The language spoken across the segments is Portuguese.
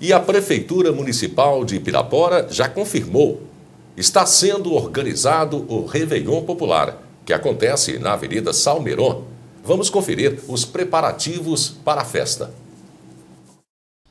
E a Prefeitura Municipal de Pirapora já confirmou. Está sendo organizado o Réveillon Popular, que acontece na Avenida Salmeron. Vamos conferir os preparativos para a festa.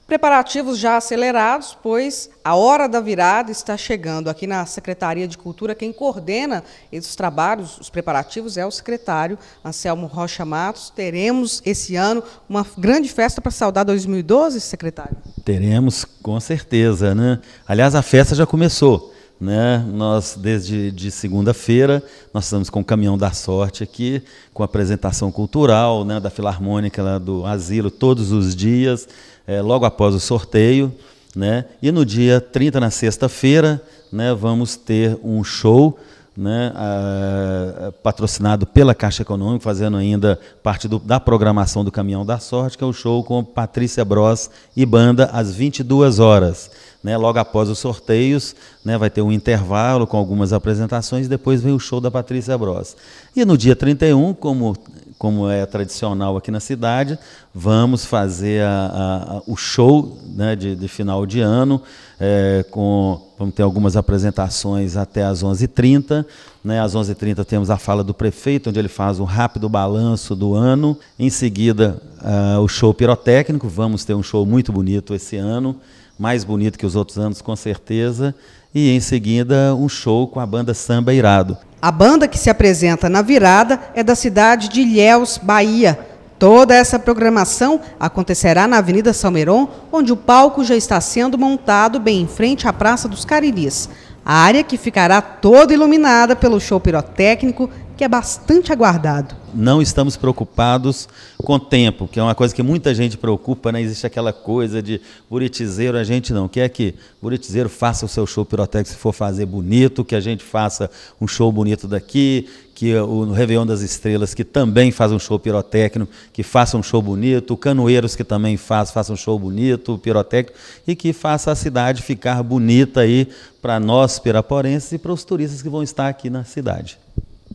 Preparativos já acelerados, pois a hora da virada está chegando aqui na Secretaria de Cultura. Quem coordena esses trabalhos, os preparativos, é o secretário Anselmo Rocha Matos. Teremos esse ano uma grande festa para saudar 2012, secretário? Teremos, com certeza, né? Aliás, a festa já começou. Né? Nós desde de segunda-feira nós estamos com o caminhão da sorte aqui, com apresentação cultural, né, da filarmônica lá do asilo todos os dias, é, logo após o sorteio, né? E no dia 30 na sexta-feira, né, vamos ter um show né, a, a, patrocinado pela Caixa Econômica, fazendo ainda parte do, da programação do Caminhão da Sorte, que é o show com Patrícia Bros e banda às 22 horas. Né? Logo após os sorteios, né? vai ter um intervalo com algumas apresentações e depois vem o show da Patrícia Bros. E no dia 31, como, como é tradicional aqui na cidade, vamos fazer a, a, o show né? de, de, final de ano, é, com, vamos ter algumas apresentações até às 11h30. Né? Às 11h30 temos a fala do prefeito, onde ele faz um rápido balanço do ano. Em seguida, ah, o show pirotécnico. Vamos ter um show muito bonito esse ano mais bonito que os outros anos, com certeza. E em seguida, um show com a banda Samba Irado. A banda que se apresenta na virada é da cidade de Ilhéus, Bahia. Toda essa programação acontecerá na Avenida Salmeron, onde o palco já está sendo montado bem em frente à Praça dos Cariris. A área que ficará toda iluminada pelo show pirotécnico que é bastante aguardado. Não estamos preocupados com tempo, que é uma coisa que muita gente preocupa, né? Existe aquela coisa de buritizeiro, a gente não quer que buritizeiro faça o seu show pirotécnico se for fazer bonito, que a gente faça um show bonito daqui, que o Réveillon das Estrelas, que também faz um show pirotécnico, que faça um show bonito, o Canoeiros, que também faz, faça um show bonito, pirotécnico, e que faça a cidade ficar bonita aí para nós piraporenses e para os turistas que vão estar aqui na cidade.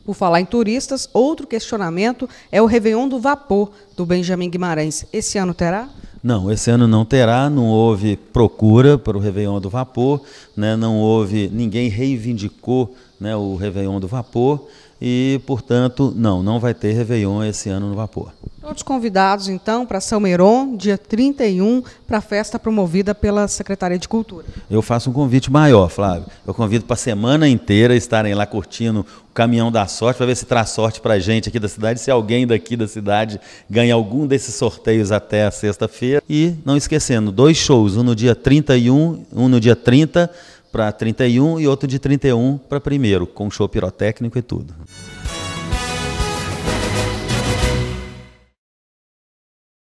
Por falar em turistas, outro questionamento é o Réveillon do Vapor do Benjamin Guimarães. Esse ano terá? Não, esse ano não terá, não houve procura para o Réveillon do Vapor, né, não houve, ninguém reivindicou né, o Réveillon do Vapor. E, portanto, não, não vai ter Réveillon esse ano no vapor. Todos convidados, então, para São Meron, dia 31, para a festa promovida pela Secretaria de Cultura. Eu faço um convite maior, Flávio. Eu convido para a semana inteira estarem lá curtindo o Caminhão da Sorte, para ver se traz sorte para a gente aqui da cidade, se alguém daqui da cidade ganha algum desses sorteios até a sexta-feira. E, não esquecendo, dois shows, um no dia 31, um no dia 30, para 31 e outro de 31 para primeiro, com show pirotécnico e tudo.